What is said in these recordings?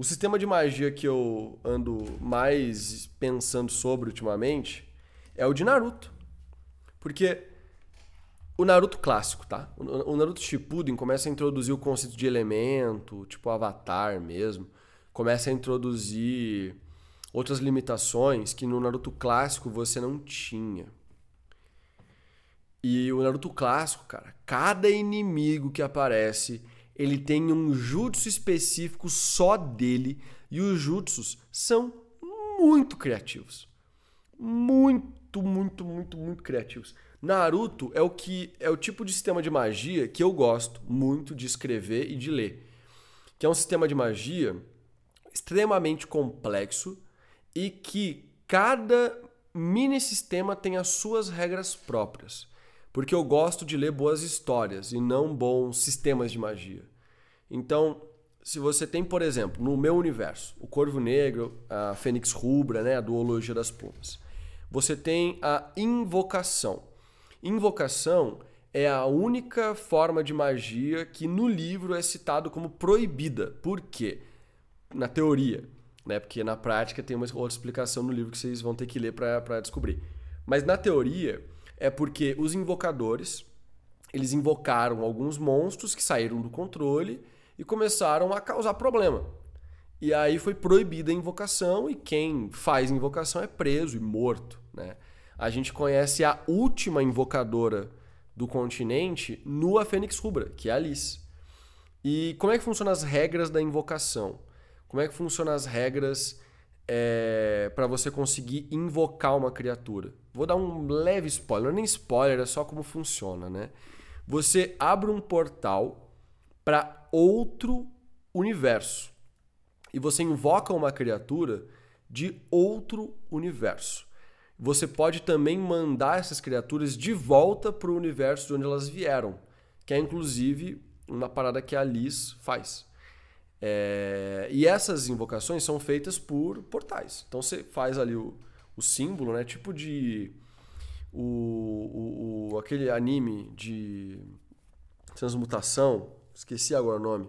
O sistema de magia que eu ando mais pensando sobre ultimamente é o de Naruto. Porque o Naruto clássico, tá? O Naruto Shippuden começa a introduzir o conceito de elemento, tipo avatar mesmo. Começa a introduzir outras limitações que no Naruto clássico você não tinha. E o Naruto clássico, cara, cada inimigo que aparece ele tem um jutsu específico só dele e os jutsus são muito criativos. Muito, muito, muito, muito criativos. Naruto é o que é o tipo de sistema de magia que eu gosto muito de escrever e de ler. Que é um sistema de magia extremamente complexo e que cada mini sistema tem as suas regras próprias porque eu gosto de ler boas histórias e não bons sistemas de magia. Então, se você tem, por exemplo, no meu universo, o Corvo Negro, a Fênix Rubra, né, a Duologia das Plumas, você tem a invocação. Invocação é a única forma de magia que no livro é citado como proibida. Por quê? Na teoria, né? Porque na prática tem uma outra explicação no livro que vocês vão ter que ler para descobrir. Mas na teoria, é porque os invocadores eles invocaram alguns monstros que saíram do controle e começaram a causar problema. E aí foi proibida a invocação e quem faz invocação é preso e morto, né? A gente conhece a última invocadora do continente nua Fênix Rubra, que é a Alice. E como é que funcionam as regras da invocação? Como é que funcionam as regras é, eh, para você conseguir invocar uma criatura? Vou dar um leve spoiler, não é nem spoiler, é só como funciona, né? Você abre um portal para outro universo e você invoca uma criatura de outro universo. Você pode também mandar essas criaturas de volta para o universo de onde elas vieram, que é inclusive uma parada que a Liz faz. É... E essas invocações são feitas por portais. Então você faz ali o, o símbolo, né? Tipo de. O, o, o, aquele anime de transmutação, esqueci agora o nome.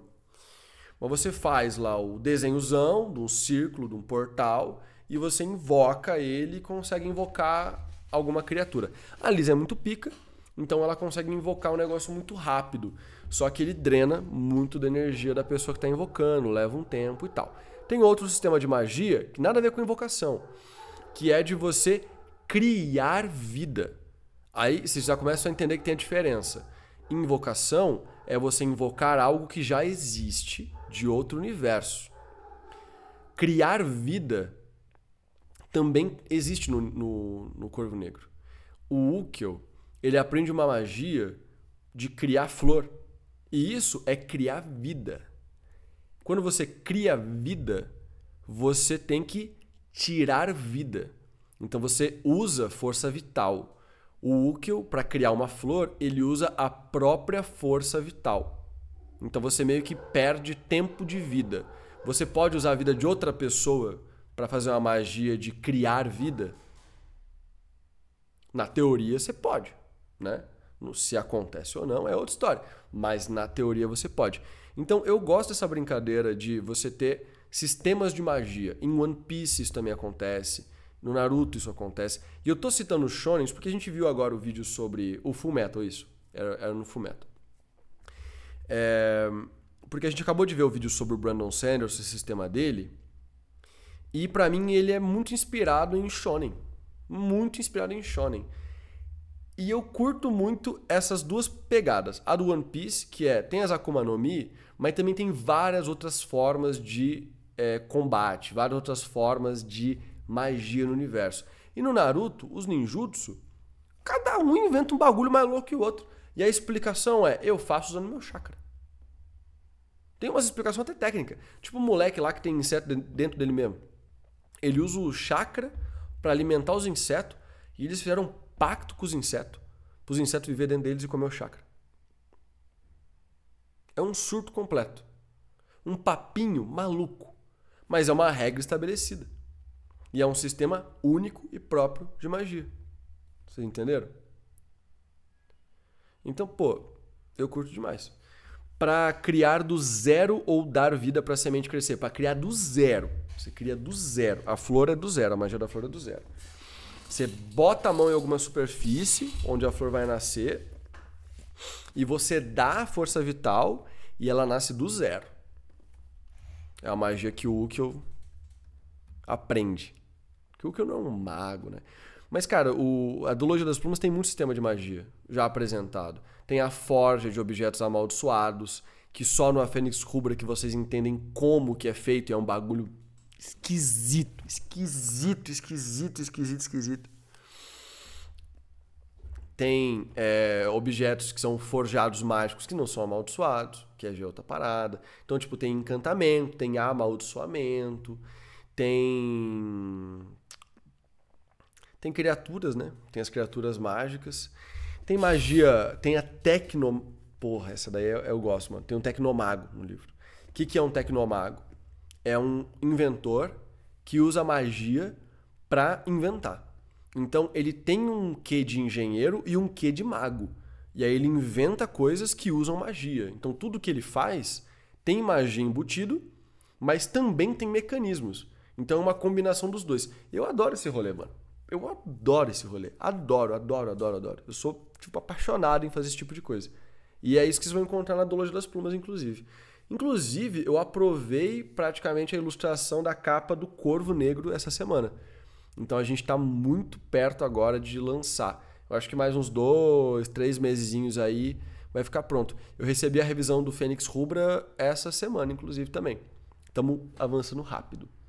Mas você faz lá o desenhozão de um círculo, de um portal, e você invoca ele e consegue invocar alguma criatura. A Liz é muito pica, então ela consegue invocar um negócio muito rápido. Só que ele drena muito da energia da pessoa que está invocando, leva um tempo e tal. Tem outro sistema de magia que nada a ver com invocação que é de você criar vida. Aí você já começa a entender que tem a diferença. Invocação é você invocar algo que já existe de outro universo. Criar vida também existe no, no, no Corvo Negro. O Ukyo, ele aprende uma magia de criar flor. E isso é criar vida. Quando você cria vida, você tem que tirar vida. Então você usa força vital. O úquil, para criar uma flor, ele usa a própria força vital. Então você meio que perde tempo de vida. Você pode usar a vida de outra pessoa para fazer uma magia de criar vida? Na teoria você pode, né? Se acontece ou não é outra história, mas na teoria você pode. Então eu gosto dessa brincadeira de você ter sistemas de magia. Em One Piece isso também acontece. No Naruto isso acontece. E eu tô citando shonen porque a gente viu agora o vídeo sobre o Fullmetal, isso. Era, era no Fullmetal. É, eh, porque a gente acabou de ver o vídeo sobre o Brandon Sanders, o sistema dele. E para mim ele é muito inspirado em shonen. Muito inspirado em shonen. E eu curto muito essas duas pegadas. A do One Piece, que é tem as Akuma no Mi, mas também tem várias outras formas de é, combate, várias outras formas de magia no universo. E no Naruto, os ninjutsu, cada um inventa um bagulho mais louco que o outro. E a explicação é: eu faço usando meu chakra. Tem umas explicações até técnica. Tipo o um moleque lá que tem inseto dentro dele mesmo. Ele usa o chakra para alimentar os insetos e eles fizeram um pacto com os insetos. Para os insetos viver dentro deles e comer o chakra. É um surto completo. Um papinho maluco mas é uma regra estabelecida. E é um sistema único e próprio de magia. Vocês entenderam? Então, pô, eu curto demais. Para criar do zero ou dar vida para a semente crescer, para criar do zero. Você cria do zero. A flor é do zero, a magia da flor é do zero. Você bota a mão em alguma superfície onde a flor vai nascer e você dá a força vital e ela nasce do zero. É a magia que o Ukyo aprende. Que o Ukyo não é um mago, né? Mas, cara, o, a Doologia das Plumas tem muito sistema de magia já apresentado. Tem a forja de objetos amaldiçoados, que só no A Fênix Rubra que vocês entendem como que é feito. E é um bagulho esquisito, esquisito, esquisito, esquisito, esquisito tem é, objetos que são forjados mágicos que não são amaldiçoados, que é outra parada. Então, tipo, tem encantamento, tem amaldiçoamento, tem. Tem criaturas, né? Tem as criaturas mágicas. Tem magia, tem a tecno. Porra, essa daí eu, eu gosto, mano. Tem um tecnomago no livro. O que, que é um tecnomago? É um inventor que usa magia para inventar. Então ele tem um quê de engenheiro e um quê de mago. E aí ele inventa coisas que usam magia. Então tudo que ele faz tem magia embutido, mas também tem mecanismos. Então é uma combinação dos dois. Eu adoro esse rolê, mano. Eu adoro esse rolê. Adoro, adoro, adoro, adoro. Eu sou, tipo, apaixonado em fazer esse tipo de coisa. E é isso que vocês vão encontrar na Dologia das Plumas, inclusive. Inclusive, eu aprovei praticamente a ilustração da capa do Corvo Negro essa semana. Então a gente está muito perto agora de lançar. Eu acho que mais uns dois, três meses aí vai ficar pronto. Eu recebi a revisão do Fênix Rubra essa semana, inclusive, também. Estamos avançando rápido.